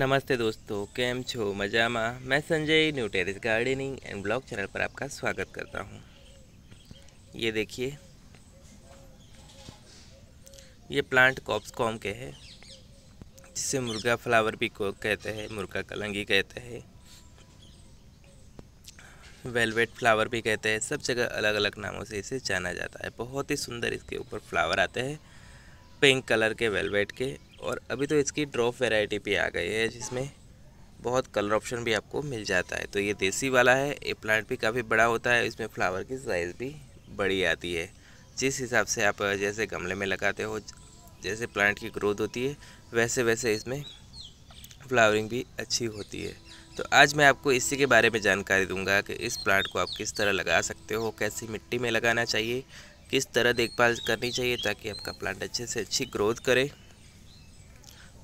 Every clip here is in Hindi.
नमस्ते दोस्तों કેમ छो मजामा मैं Sanjay new terrace gardening and blog channel पर आपका स्वागत करता हूँ ये देखिए ये प्लांट कॉप्सकॉम के है जिसे मुर्गा फ्लावर भी कहते हैं मुर्गा कलंगी कहते हैं वेलवेट फ्लावर भी कहते हैं सब जगह अलग अलग नामों से इसे जाना जाता है बहुत ही सुंदर इसके ऊपर फ्लावर आते हैं पिंक कलर के वेलवेट के और अभी तो इसकी ड्रॉप वेराइटी भी आ गई है जिसमें बहुत कलर ऑप्शन भी आपको मिल जाता है तो ये देसी वाला है ये प्लांट भी काफ़ी बड़ा होता है इसमें फ्लावर की साइज़ भी बड़ी आती है जिस हिसाब से आप जैसे गमले में लगाते हो जैसे प्लांट की ग्रोथ होती है वैसे वैसे इसमें फ्लावरिंग भी अच्छी होती है तो आज मैं आपको इसी के बारे में जानकारी दूंगा कि इस प्लांट को आप किस तरह लगा सकते हो कैसी मिट्टी में लगाना चाहिए किस तरह देखभाल करनी चाहिए ताकि आपका प्लांट अच्छे से अच्छी ग्रोथ करे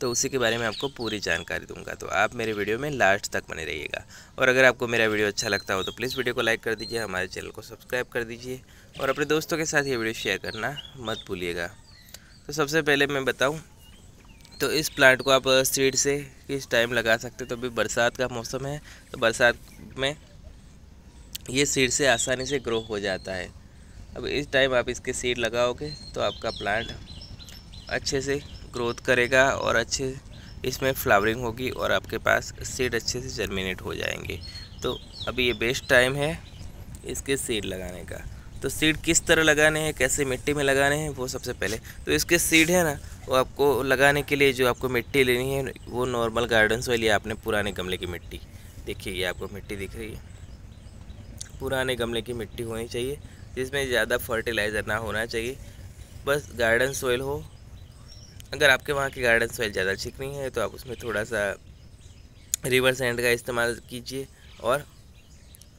तो उसी के बारे में आपको पूरी जानकारी दूंगा तो आप मेरे वीडियो में लास्ट तक बने रहिएगा और अगर आपको मेरा वीडियो अच्छा लगता हो तो प्लीज़ वीडियो को लाइक कर दीजिए हमारे चैनल को सब्सक्राइब कर दीजिए और अपने दोस्तों के साथ ये वीडियो शेयर करना मत भूलिएगा तो सबसे पहले मैं बताऊँ तो इस प्लांट को आप सीड से किस टाइम लगा सकते तो अभी बरसात का मौसम है तो बरसात में ये सीड से आसानी से ग्रो हो जाता है अब इस टाइम आप इसके सीड लगाओगे तो आपका प्लांट अच्छे से ग्रोथ करेगा और अच्छे इसमें फ्लावरिंग होगी और आपके पास सीड अच्छे से जर्मिनेट हो जाएंगे तो अभी ये बेस्ट टाइम है इसके सीड लगाने का तो सीड किस तरह लगाने हैं कैसे मिट्टी में लगाने हैं वो सबसे पहले तो इसके सीड है ना वो आपको लगाने के लिए जो आपको मिट्टी लेनी है वो नॉर्मल गार्डन वाली आपने पुराने गमले की मिट्टी देखिए ये आपको मिट्टी दिख रही है पुराने गमले की मिट्टी होनी चाहिए जिसमें ज़्यादा फर्टिलाइज़र ना होना चाहिए बस गार्डन सोइल हो अगर आपके वहाँ की गार्डन सोइल ज़्यादा चिकनी है तो आप उसमें थोड़ा सा रिवर सैंड का इस्तेमाल कीजिए और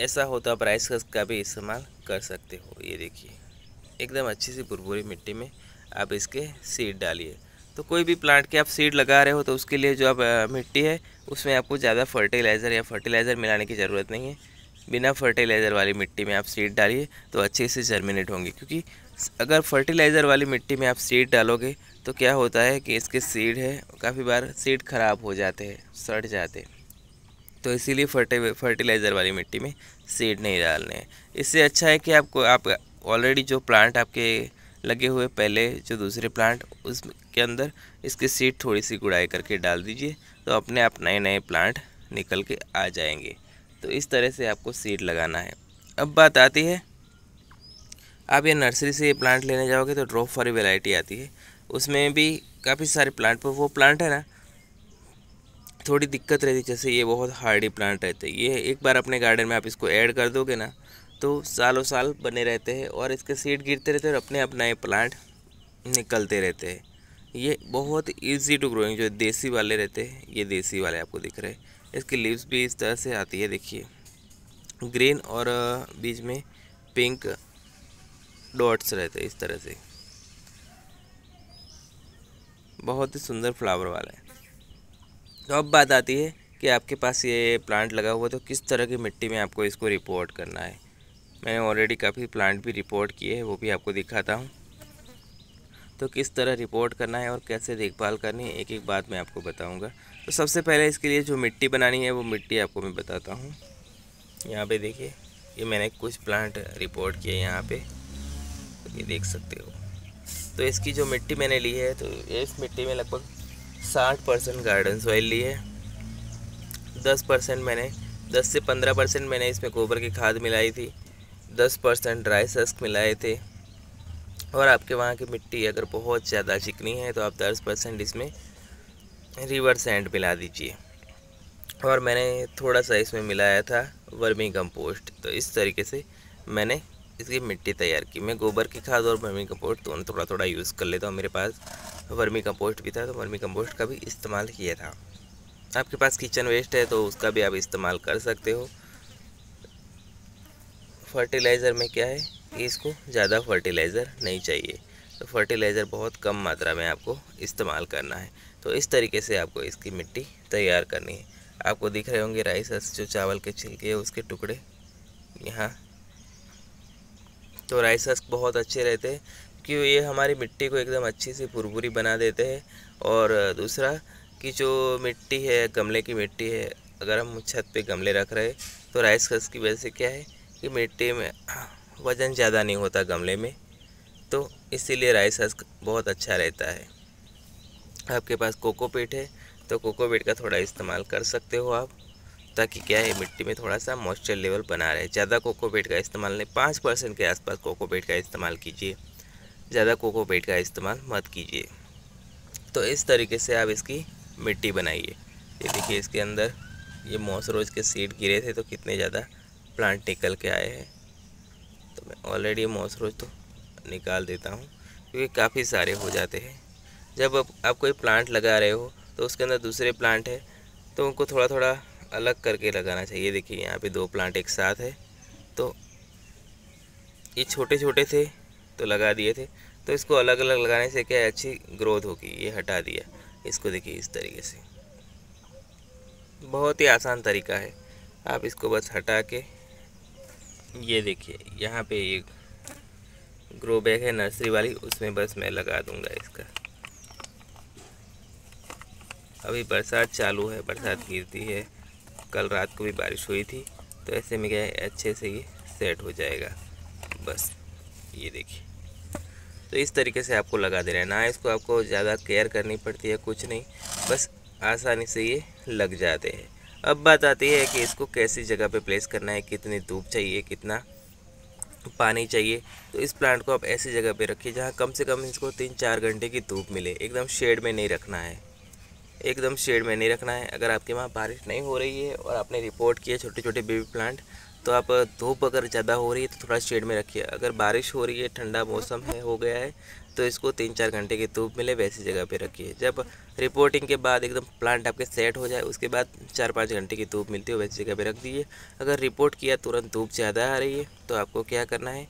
ऐसा हो तो आप राइस कस का भी इस्तेमाल कर सकते हो ये देखिए एकदम अच्छी सी भुरभुरी मिट्टी में आप इसके सीड डालिए तो कोई भी प्लांट के आप सीड लगा रहे हो तो उसके लिए जो आप मिट्टी है उसमें आपको ज़्यादा फर्टिलाइज़र या फर्टिलाइज़र मिलाने की ज़रूरत नहीं है बिना फर्टिलाइज़र वाली मिट्टी में आप सीड डालिए तो अच्छे से जर्मिनेट होंगे क्योंकि अगर फर्टिलाइज़र वाली मिट्टी में आप सीड डालोगे तो क्या होता है कि इसके सीड है काफ़ी बार सीड ख़राब हो जाते हैं सड़ जाते हैं तो इसीलिए फर्टे फर्टिलाइज़र वाली मिट्टी में सीड नहीं डालने हैं इससे अच्छा है कि आपको आप ऑलरेडी जो प्लांट आपके लगे हुए पहले जो दूसरे प्लांट उसके अंदर इसकी सीड थोड़ी सी गुड़ाई करके डाल दीजिए तो अपने आप नए नए प्लांट निकल के आ जाएंगे तो इस तरह से आपको सीड लगाना है अब बात आती है आप ये नर्सरी से ये प्लांट लेने जाओगे तो ड्रॉप फॉरी वेराइटी आती है उसमें भी काफ़ी सारे प्लांट पर वो प्लांट है ना थोड़ी दिक्कत रहती जैसे ये बहुत हार्डी प्लांट रहते हैं ये एक बार अपने गार्डन में आप इसको ऐड कर दोगे ना तो सालों साल बने रहते हैं और इसके सीड गिरते रहते हैं और अपने अपना ये प्लांट निकलते रहते हैं ये बहुत इजी टू ग्रोइंग जो देसी वाले रहते हैं ये देसी वाले आपको दिख रहे हैं इसकी लीव्स भी इस तरह से आती है देखिए ग्रीन और बीच में पिंक डॉट्स रहते हैं इस तरह से बहुत ही सुंदर फ्लावर वाला है तो अब बात आती है कि आपके पास ये प्लांट लगा हुआ है तो किस तरह की मिट्टी में आपको इसको रिपोर्ट करना है मैंने ऑलरेडी काफ़ी प्लांट भी रिपोर्ट किए हैं वो भी आपको दिखाता हूँ तो किस तरह रिपोर्ट करना है और कैसे देखभाल करनी है एक एक बात मैं आपको बताऊँगा तो सबसे पहले इसके लिए जो मिट्टी बनानी है वो मिट्टी आपको मैं बताता हूँ यहाँ पे देखिए ये मैंने कुछ प्लांट रिपोर्ट किए यहाँ पे तो ये देख सकते हो तो इसकी जो मिट्टी मैंने ली है तो इस मिट्टी में लगभग साठ परसेंट गार्डन सॉइल ली है दस परसेंट मैंने दस से पंद्रह परसेंट मैंने इसमें गोबर की खाद मिलाई थी दस परसेंट ड्राई सस्क मिलाए थे और आपके वहाँ की मिट्टी अगर बहुत ज़्यादा चिकनी है तो आप दस परसेंट इसमें रिवर एंड मिला दीजिए और मैंने थोड़ा सा इसमें मिलाया था वर्मी कंपोस्ट तो इस तरीके से मैंने इसकी मिट्टी तैयार की मैं गोबर की खाद और वर्मी कंपोस्ट दोनों थोड़ा थोड़ा यूज़ कर लेता हूँ मेरे पास वर्मी कंपोस्ट भी था तो वर्मी कंपोस्ट का भी इस्तेमाल किया था आपके पास किचन वेस्ट है तो उसका भी आप इस्तेमाल कर सकते हो फर्टिलाइज़र में क्या है इसको ज़्यादा फर्टिलाइज़र नहीं चाहिए तो फर्टिलाइज़र बहुत कम मात्रा में आपको इस्तेमाल करना है तो इस तरीके से आपको इसकी मिट्टी तैयार करनी है आपको दिख रहे होंगे राइस जो चावल के छिलके है उसके टुकड़े यहाँ तो राइस हस्क बहुत अच्छे रहते हैं क्यों ये हमारी मिट्टी को एकदम अच्छी से भुरभुरी बना देते हैं और दूसरा कि जो मिट्टी है गमले की मिट्टी है अगर हम छत पे गमले रख रहे तो राइस हस्क की वजह से क्या है कि मिट्टी में वज़न ज़्यादा नहीं होता गमले में तो इसीलिए राइस हस्क बहुत अच्छा रहता है आपके पास कोकोपीट है तो कोकोपीट का थोड़ा इस्तेमाल कर सकते हो आप ताकि क्या है मिट्टी में थोड़ा सा मॉइस्चर लेवल बना रहे ज़्यादा कोकोपीट का इस्तेमाल नहीं पाँच परसेंट के आसपास कोकोपीट का इस्तेमाल कीजिए ज़्यादा कोकोपीट का इस्तेमाल मत कीजिए तो इस तरीके से आप इसकी मिट्टी बनाइए ये देखिए इसके अंदर ये रोज के सीड गिरे थे तो कितने ज़्यादा प्लांट निकल के आए हैं तो मैं ऑलरेडी मॉसरोज तो निकाल देता हूँ क्योंकि काफ़ी सारे हो जाते हैं जब आप, आप कोई प्लांट लगा रहे हो तो उसके अंदर दूसरे प्लांट है तो उनको थोड़ा थोड़ा अलग करके लगाना चाहिए देखिए यहाँ पे दो प्लांट एक साथ है तो ये छोटे छोटे थे तो लगा दिए थे तो इसको अलग अलग लगाने से क्या अच्छी ग्रोथ होगी ये हटा दिया इसको देखिए इस तरीके से बहुत ही आसान तरीका है आप इसको बस हटा के ये देखिए यहाँ पे एक ग्रो बैग है नर्सरी वाली उसमें बस मैं लगा दूंगा इसका अभी बरसात चालू है बरसात हाँ। गिरती है कल रात को भी बारिश हुई थी तो ऐसे में क्या है अच्छे से ये सेट हो जाएगा बस ये देखिए तो इस तरीके से आपको लगा दे रहे हैं ना इसको आपको ज़्यादा केयर करनी पड़ती है कुछ नहीं बस आसानी से ये लग जाते हैं अब बात आती है कि इसको कैसी जगह पे प्लेस करना है कितनी धूप चाहिए कितना पानी चाहिए तो इस प्लांट को आप ऐसी जगह पे रखिए जहाँ कम से कम इसको तीन चार घंटे की धूप मिले एकदम शेड में नहीं रखना है एकदम शेड में नहीं रखना है अगर आपके वहाँ बारिश नहीं हो रही है और आपने रिपोर्ट किया छोटे छोटे बेबी प्लांट तो आप धूप अगर ज़्यादा हो रही है तो थोड़ा शेड में रखिए अगर बारिश हो रही है ठंडा मौसम है हो गया है तो इसको तीन चार घंटे की धूप मिले वैसी जगह पे रखिए जब रिपोर्टिंग के बाद एकदम प्लांट आपके सेट हो जाए उसके बाद चार पाँच घंटे की धूप मिलती हो वैसी जगह पे रख दीजिए अगर रिपोर्ट किया तुरंत धूप ज़्यादा आ रही है तो आपको क्या करना है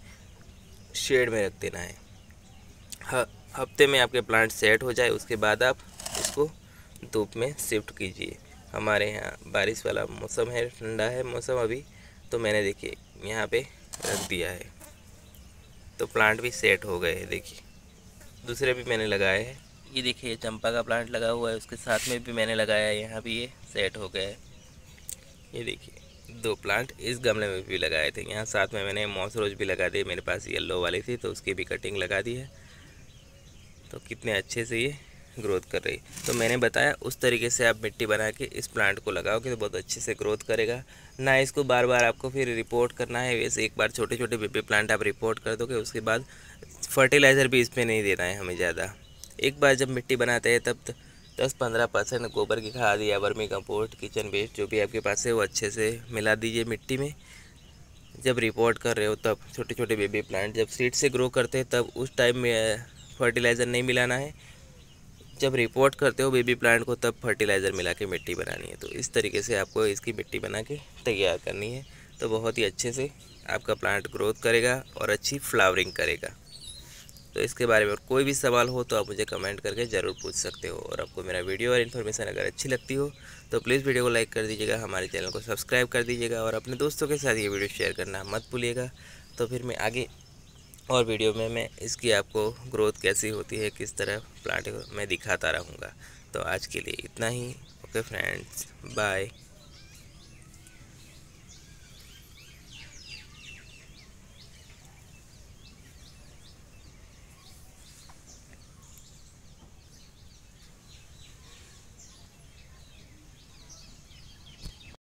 शेड में रख देना है हफ्ते में आपके प्लांट सेट हो जाए उसके बाद आप इसको धूप में शिफ्ट कीजिए हमारे यहाँ बारिश वाला मौसम है ठंडा है मौसम अभी तो मैंने देखिए यहाँ पे रख दिया है तो प्लांट भी सेट हो गए हैं देखिए दूसरे भी मैंने लगाए हैं ये देखिए चंपा का प्लांट लगा हुआ है उसके साथ में भी मैंने लगाया है यहाँ भी ये सेट हो गया है ये देखिए दो प्लांट इस गमले में भी लगाए थे यहाँ साथ में मैंने मॉस रोज भी लगा दिए मेरे पास येल्लो वाली थी तो उसकी भी कटिंग लगा दी है तो कितने अच्छे से ये ग्रोथ कर रही तो मैंने बताया उस तरीके से आप मिट्टी बना के इस प्लांट को लगाओगे तो बहुत अच्छे से ग्रोथ करेगा ना इसको बार बार आपको फिर रिपोर्ट करना है वैसे एक बार छोटे छोटे बेबी प्लांट आप रिपोर्ट कर दोगे उसके बाद फर्टिलाइज़र भी इसमें नहीं देना है हमें ज़्यादा एक बार जब मिट्टी बनाते हैं तब तो दस पंद्रह परसेंट गोबर की खाद या वर्मी कंपोस्ट किचन वेस्ट जो भी आपके पास है वो अच्छे से मिला दीजिए मिट्टी में जब रिपोर्ट कर रहे हो तब छोटे छोटे बेबी प्लांट जब सीड से ग्रो करते हैं तब उस टाइम में फर्टिलाइज़र नहीं मिलाना है जब रिपोर्ट करते हो बेबी प्लांट को तब फर्टिलाइज़र मिला के मिट्टी बनानी है तो इस तरीके से आपको इसकी मिट्टी बना के तैयार करनी है तो बहुत ही अच्छे से आपका प्लांट ग्रोथ करेगा और अच्छी फ्लावरिंग करेगा तो इसके बारे में कोई भी सवाल हो तो आप मुझे कमेंट करके ज़रूर पूछ सकते हो और आपको मेरा वीडियो और इन्फॉर्मेशन अगर अच्छी लगती हो तो प्लीज़ वीडियो को लाइक कर दीजिएगा हमारे चैनल को सब्सक्राइब कर दीजिएगा और अपने दोस्तों के साथ ये वीडियो शेयर करना मत भूलिएगा तो फिर मैं आगे और वीडियो में मैं इसकी आपको ग्रोथ कैसी होती है किस तरह प्लांट मैं दिखाता रहूँगा तो आज के लिए इतना ही ओके फ्रेंड्स बाय